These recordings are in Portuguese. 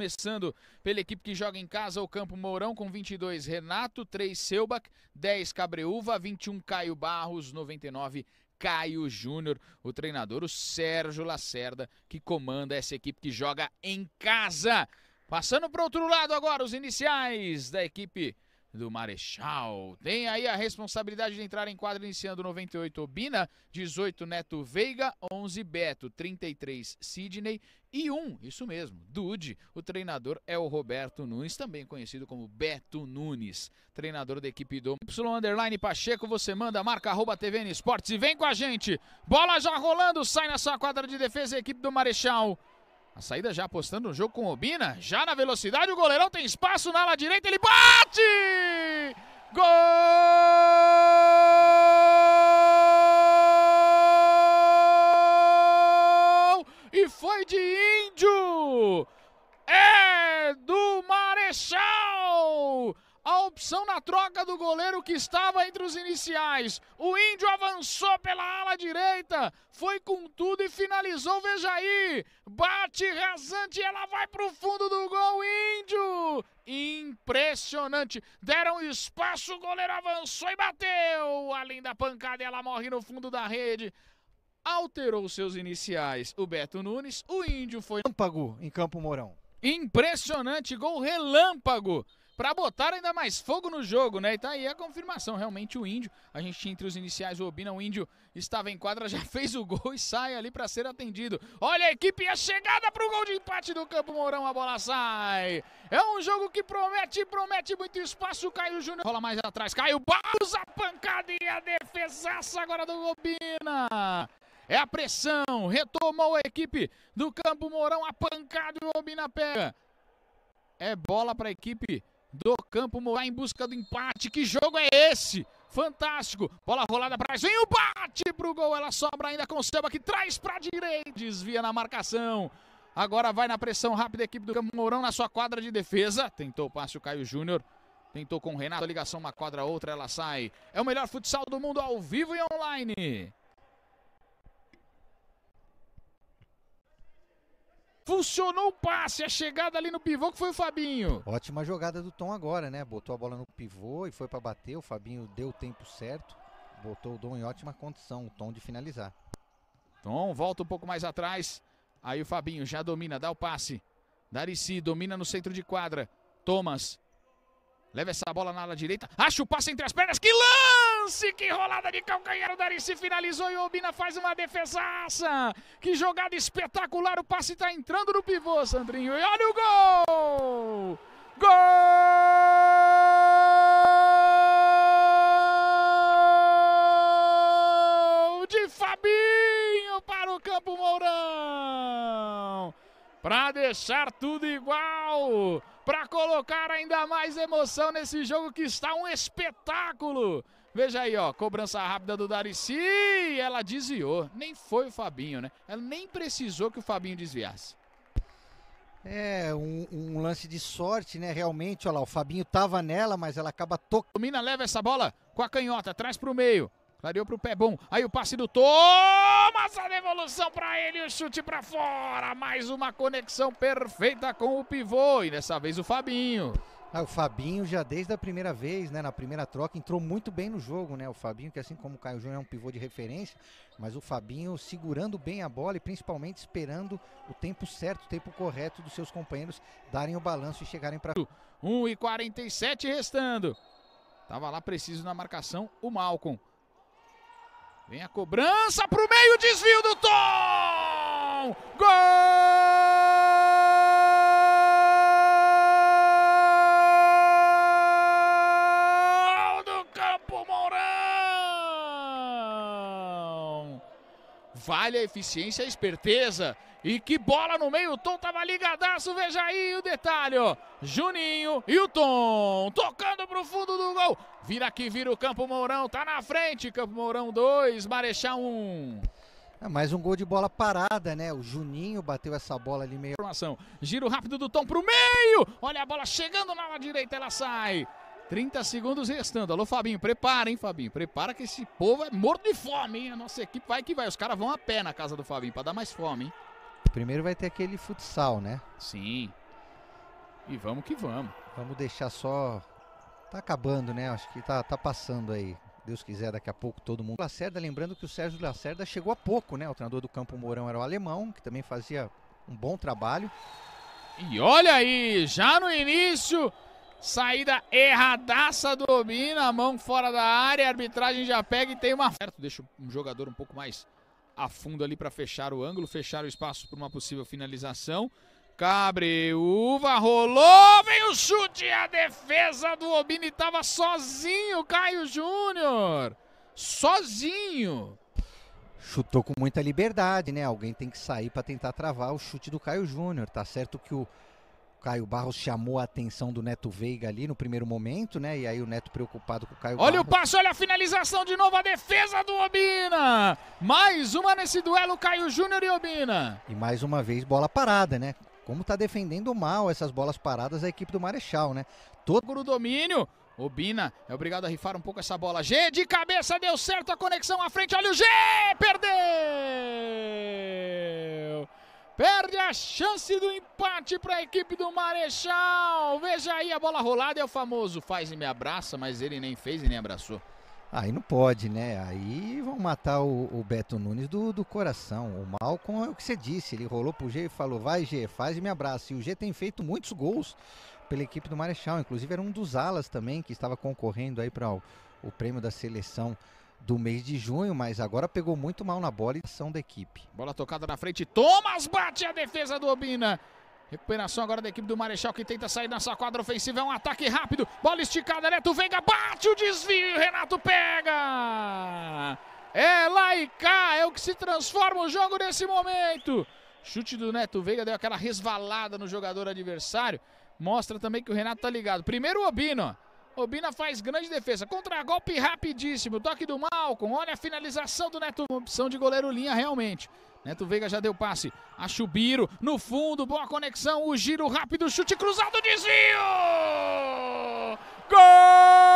começando pela equipe que joga em casa, o Campo Mourão com 22 Renato, 3 Selbach, 10 Cabreúva, 21 Caio Barros, 99 Caio Júnior, o treinador, o Sérgio Lacerda, que comanda essa equipe que joga em casa. Passando para outro lado agora, os iniciais da equipe do Marechal. Tem aí a responsabilidade de entrar em quadra iniciando 98 Obina, 18 Neto Veiga, 11 Beto, 33 Sidney e 1, isso mesmo, Dude. O treinador é o Roberto Nunes, também conhecido como Beto Nunes, treinador da equipe do Y Underline Pacheco. Você manda marca arroba TVN Esportes e vem com a gente. Bola já rolando, sai na sua quadra de defesa a equipe do Marechal. A saída já apostando no jogo com Robina. Já na velocidade, o goleirão tem espaço na ala direita, ele bate! Gol! opção na troca do goleiro que estava entre os iniciais. O Índio avançou pela ala direita, foi com tudo e finalizou. Veja aí, bate rasante, ela vai para o fundo do gol. Índio, impressionante. Deram espaço, o goleiro avançou e bateu. Além da pancada, ela morre no fundo da rede alterou seus iniciais o Beto Nunes, o índio foi. Relâmpago em Campo Mourão. Impressionante gol relâmpago para botar ainda mais fogo no jogo, né? E tá aí a confirmação, realmente o Índio, a gente tinha entre os iniciais o Obina, o Índio estava em quadra, já fez o gol e sai ali para ser atendido. Olha a equipe, a chegada pro gol de empate do Campo Mourão, a bola sai. É um jogo que promete, promete muito espaço, Caio Júnior rola mais atrás, Caio Barros, a pancada e a defesaça agora do Obina. É a pressão, retomou a equipe do Campo Mourão, a pancada e o Obina pega. É bola para a equipe do campo Mourá em busca do empate. Que jogo é esse? Fantástico. Bola rolada para Vem o bate pro gol. Ela sobra ainda com o Seba que traz para direita. Desvia na marcação. Agora vai na pressão rápida a equipe do Campo Mourão na sua quadra de defesa. Tentou o passe o Caio Júnior. Tentou com o Renato. A ligação uma quadra outra. Ela sai. É o melhor futsal do mundo ao vivo e online. Funcionou o passe, a chegada ali no pivô que foi o Fabinho. Ótima jogada do Tom agora, né? Botou a bola no pivô e foi para bater. O Fabinho deu o tempo certo. Botou o Dom em ótima condição, o Tom de finalizar. Tom volta um pouco mais atrás. Aí o Fabinho já domina, dá o passe. Darici domina no centro de quadra. Thomas leva essa bola na ala direita. Acha o passe entre as pernas. Que lance! lance, que enrolada de calcanhar, o Darice finalizou e o Obina faz uma defesaça. Que jogada espetacular, o passe está entrando no pivô, Sandrinho. E olha o gol! Gol de Fabinho para o Campo Mourão. Para deixar tudo igual para colocar ainda mais emoção nesse jogo que está um espetáculo. Veja aí, ó, cobrança rápida do Darici, ela desviou. Nem foi o Fabinho, né? Ela nem precisou que o Fabinho desviasse. É, um, um lance de sorte, né? Realmente, olha lá, o Fabinho tava nela, mas ela acaba tocando. Domina, leva essa bola com a canhota, traz pro meio. Clareou pro pé bom. Aí o passe do Thomas, a devolução para ele, o chute para fora. Mais uma conexão perfeita com o pivô e dessa vez o Fabinho. Ah, o Fabinho já desde a primeira vez, né, na primeira troca, entrou muito bem no jogo, né? O Fabinho, que assim como o Caio Júnior é um pivô de referência, mas o Fabinho segurando bem a bola e principalmente esperando o tempo certo, o tempo correto dos seus companheiros darem o balanço e chegarem para 1 e 47 restando. Tava lá preciso na marcação o Malcom. Vem a cobrança pro meio, desvio do Tom! Gol! Vale a eficiência, a esperteza. E que bola no meio, o Tom tava ligadaço, veja aí o detalhe, ó. Juninho e o Tom, tocando pro fundo do gol. Vira aqui, vira o Campo Mourão, tá na frente, Campo Mourão 2, Marechal 1. Um. É mais um gol de bola parada, né? O Juninho bateu essa bola ali meio. Giro rápido do Tom pro meio. Olha a bola chegando na direita, ela sai. 30 segundos restando. Alô, Fabinho, prepara, hein, Fabinho? Prepara que esse povo é morto de fome, hein? A nossa equipe vai que vai. Os caras vão a pé na casa do Fabinho para dar mais fome, hein? Primeiro vai ter aquele futsal, né? Sim. E vamos que vamos. Vamos deixar só. Tá acabando, né? Acho que tá, tá passando aí. Deus quiser, daqui a pouco todo mundo. Lacerda, lembrando que o Sérgio Lacerda chegou há pouco, né? O treinador do Campo Mourão era o alemão, que também fazia um bom trabalho. E olha aí, já no início, Saída erradaça do Obina, mão fora da área, a arbitragem já pega e tem uma. Certo, deixa um jogador um pouco mais a fundo ali para fechar o ângulo, fechar o espaço para uma possível finalização. uva rolou, vem o chute, a defesa do Obina estava sozinho, Caio Júnior. Sozinho. Chutou com muita liberdade, né? Alguém tem que sair para tentar travar o chute do Caio Júnior. Tá certo que o Caio Barros chamou a atenção do Neto Veiga ali no primeiro momento, né? E aí o Neto preocupado com o Caio Olha Barros. o passe, olha a finalização de novo, a defesa do Obina! Mais uma nesse duelo, Caio Júnior e Obina. E mais uma vez bola parada, né? Como tá defendendo mal essas bolas paradas a equipe do Marechal, né? Todo o domínio, Obina é obrigado a rifar um pouco essa bola. G de cabeça, deu certo a conexão à frente, olha o G! Perdeu! Perde a chance do empate para a equipe do Marechal. Veja aí a bola rolada, é o famoso faz e me abraça, mas ele nem fez e nem abraçou. Aí não pode, né? Aí vão matar o, o Beto Nunes do, do, coração. O Malcom é o que você disse. Ele rolou pro G e falou: vai, G, faz e me abraça. E o G tem feito muitos gols pela equipe do Marechal. Inclusive era um dos alas também que estava concorrendo aí para o, o prêmio da seleção do mês de junho, mas agora pegou muito mal na bola e ação da equipe. Bola tocada na frente, Thomas bate a defesa do Obina. Recuperação agora da equipe do Marechal que tenta sair nessa quadra ofensiva. É um ataque rápido. Bola esticada, Neto Veiga bate o desvio. Renato pega. É lá e cá, é o que se transforma o jogo nesse momento. Chute do Neto Veiga deu aquela resvalada no jogador adversário. Mostra também que o Renato tá ligado. Primeiro o Obino, ó. Obina faz grande defesa. Contra-golpe rapidíssimo. Toque do Malcom. Olha a finalização do Neto. Opção de goleiro linha realmente. Neto Veiga já deu passe. A Chubiro. No fundo. Boa conexão. O giro rápido. Chute cruzado. Desvio! Gol!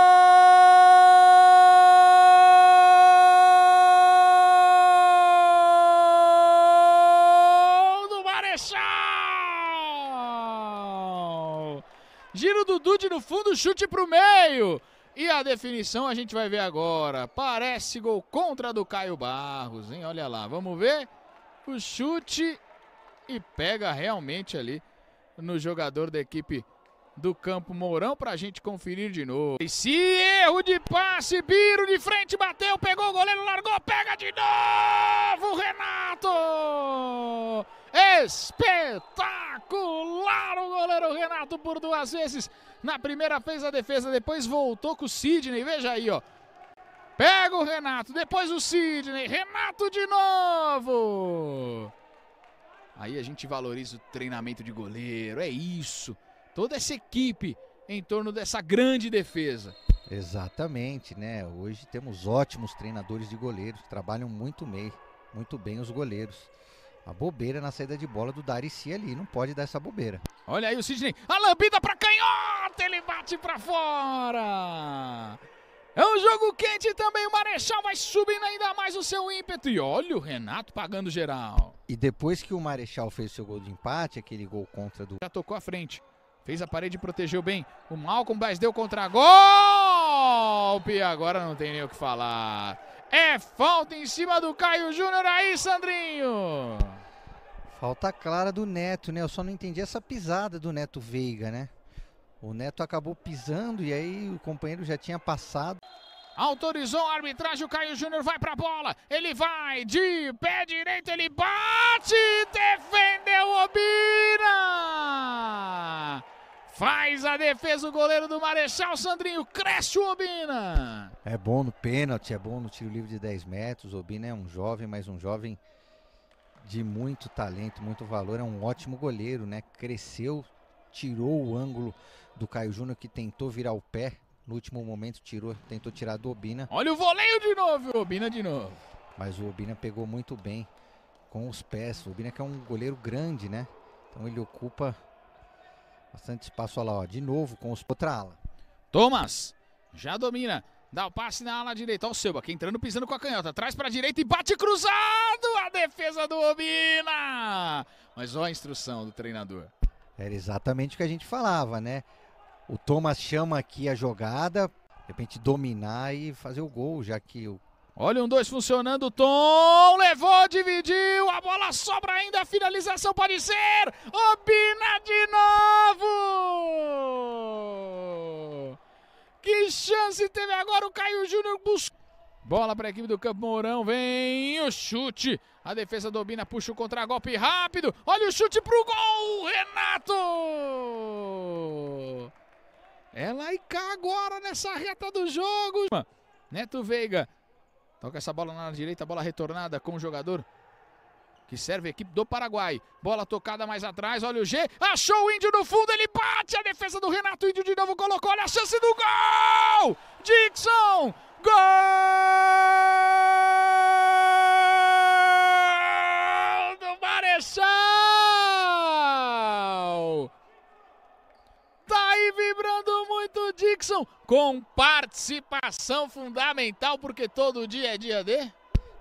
no fundo, chute para o meio. E a definição a gente vai ver agora. Parece gol contra do Caio Barros, hein? Olha lá, vamos ver. O chute e pega realmente ali no jogador da equipe do Campo Mourão para a gente conferir de novo. E se erro de passe, Biro de frente, bateu, pegou o goleiro, largou, pega de novo, Renato! Espetacular o goleiro Renato por duas vezes. Na primeira fez a defesa, depois voltou com o Sidney. Veja aí, ó. Pega o Renato, depois o Sidney. Renato de novo. Aí a gente valoriza o treinamento de goleiro. É isso. Toda essa equipe em torno dessa grande defesa. Exatamente, né? Hoje temos ótimos treinadores de goleiros, trabalham muito bem, muito bem os goleiros a bobeira na saída de bola do Darici ali. Não pode dar essa bobeira. Olha aí o Sidney. A lambida para canhota. Ele bate para fora. É um jogo quente também. O Marechal vai subindo ainda mais o seu ímpeto. E olha o Renato pagando geral. E depois que o Marechal fez seu gol de empate, aquele gol contra do. Já tocou a frente. Fez a parede e protegeu bem. O Malcolm Braz deu contra-golpe. Agora não tem nem o que falar. É falta em cima do Caio Júnior aí, Sandrinho. Falta clara do Neto, né? Eu só não entendi essa pisada do Neto Veiga, né? O Neto acabou pisando e aí o companheiro já tinha passado. Autorizou a arbitragem, o Caio Júnior vai pra bola. Ele vai de pé direito, ele bate, defendeu o Obina! Faz a defesa o goleiro do Marechal Sandrinho, cresce o Obina! É bom no pênalti, é bom no tiro livre de 10 metros. O Obina é um jovem, mas um jovem de muito talento, muito valor, é um ótimo goleiro, né? Cresceu, tirou o ângulo do Caio Júnior que tentou virar o pé, no último momento tirou, tentou tirar do Obina. Olha o voleio de novo, Obina de novo. Mas o Obina pegou muito bem com os pés. O Obina que é um goleiro grande, né? Então ele ocupa bastante espaço. Olha lá, ó, de novo com os outra Thomas já domina. Dá o passe na ala direita. Olha o Silva aqui entrando, pisando com a canhota. Traz para a direita e bate cruzado. A defesa do Obina. Mas olha a instrução do treinador. Era exatamente o que a gente falava, né? O Thomas chama aqui a jogada, de repente dominar e fazer o gol, já que o. Olha um dois funcionando, Tom levou, dividiu, a bola sobra ainda, a finalização pode ser, Obina de novo! Que chance teve agora o Caio Júnior buscou. Bola para a equipe do Campo Mourão, vem o chute. A defesa domina, puxa o contragolpe rápido. Olha o chute para o gol, Renato! É cá agora nessa reta do jogo. Neto Veiga toca essa bola na direita, bola retornada com o jogador que serve a equipe do Paraguai. Bola tocada mais atrás, olha o G, achou o Índio no fundo, ele bate, a defesa do Renato, o Índio de novo colocou, olha a chance do gol! Dixon, gol do Marechal! Tá aí vibrando muito Dixon, com participação fundamental, porque todo dia é dia de...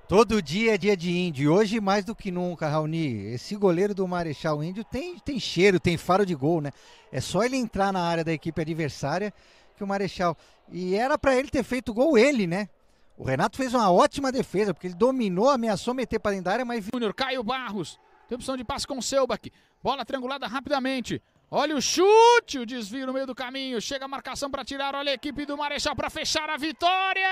Todo dia é dia de índio. Hoje mais do que nunca, Raoni. Esse goleiro do Marechal Índio tem, tem cheiro, tem faro de gol, né? É só ele entrar na área da equipe adversária que o Marechal. E era para ele ter feito gol ele, né? O Renato fez uma ótima defesa, porque ele dominou, ameaçou meter para dentro da área, mas. Júnior, Caio Barros. Tem opção de passe com o Selbach. Bola triangulada rapidamente. Olha o chute, o desvio no meio do caminho. Chega a marcação para tirar. Olha a equipe do Marechal para fechar a vitória.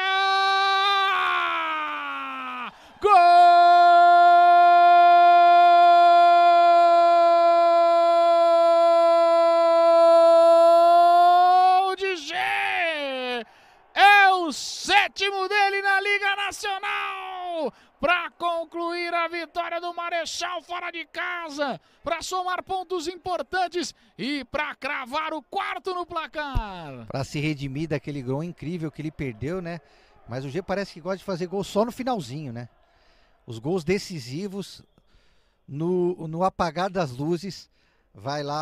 Liga Nacional para concluir a vitória do Marechal fora de casa, para somar pontos importantes e para cravar o quarto no placar. Para se redimir daquele gol incrível que ele perdeu, né? Mas o G parece que gosta de fazer gol só no finalzinho, né? Os gols decisivos no, no apagar das luzes, vai lá